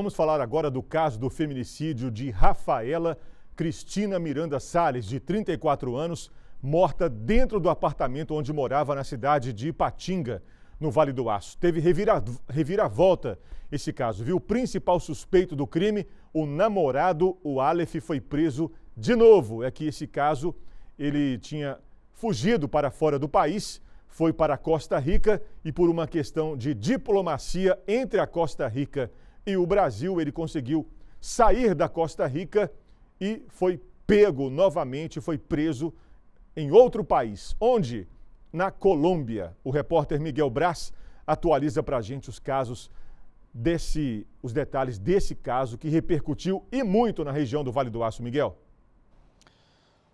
Vamos falar agora do caso do feminicídio de Rafaela Cristina Miranda Sales, de 34 anos, morta dentro do apartamento onde morava na cidade de Ipatinga, no Vale do Aço. Teve reviravolta esse caso, viu? O principal suspeito do crime, o namorado, o Aleph, foi preso de novo. É que esse caso, ele tinha fugido para fora do país, foi para Costa Rica e por uma questão de diplomacia entre a Costa Rica e e o Brasil ele conseguiu sair da Costa Rica e foi pego novamente, foi preso em outro país, onde na Colômbia. O repórter Miguel Braz atualiza para a gente os casos desse, os detalhes desse caso que repercutiu e muito na região do Vale do Aço, Miguel.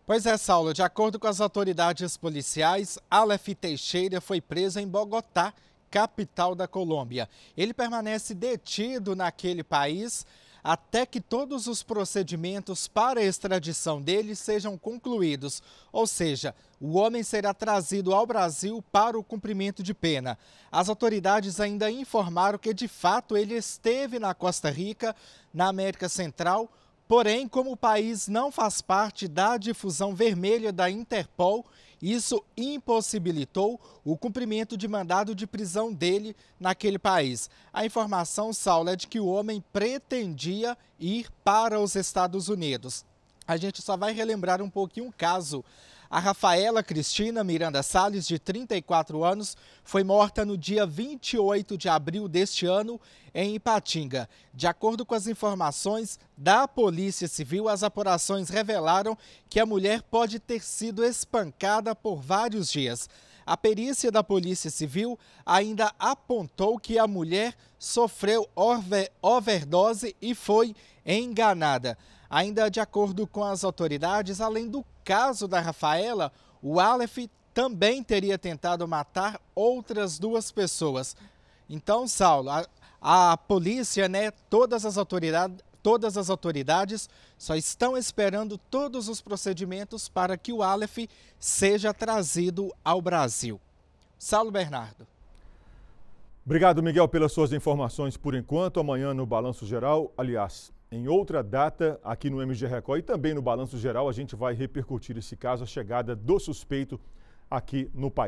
Pois é, Saulo, de acordo com as autoridades policiais, Aleph Teixeira foi preso em Bogotá capital da Colômbia. Ele permanece detido naquele país até que todos os procedimentos para a extradição dele sejam concluídos, ou seja, o homem será trazido ao Brasil para o cumprimento de pena. As autoridades ainda informaram que de fato ele esteve na Costa Rica, na América Central, Porém, como o país não faz parte da difusão vermelha da Interpol, isso impossibilitou o cumprimento de mandado de prisão dele naquele país. A informação, Saulo, é de que o homem pretendia ir para os Estados Unidos. A gente só vai relembrar um pouquinho o caso. A Rafaela Cristina Miranda Salles, de 34 anos, foi morta no dia 28 de abril deste ano em Ipatinga. De acordo com as informações da Polícia Civil, as apurações revelaram que a mulher pode ter sido espancada por vários dias. A perícia da Polícia Civil ainda apontou que a mulher sofreu overdose e foi enganada. Ainda de acordo com as autoridades, além do caso da Rafaela, o Aleph também teria tentado matar outras duas pessoas. Então, Saulo, a, a polícia, né, todas as autoridade, Todas as autoridades só estão esperando todos os procedimentos para que o Aleph seja trazido ao Brasil. Saulo Bernardo. Obrigado, Miguel, pelas suas informações por enquanto. Amanhã no Balanço Geral, aliás, em outra data, aqui no MG Record e também no Balanço Geral, a gente vai repercutir esse caso, a chegada do suspeito aqui no país.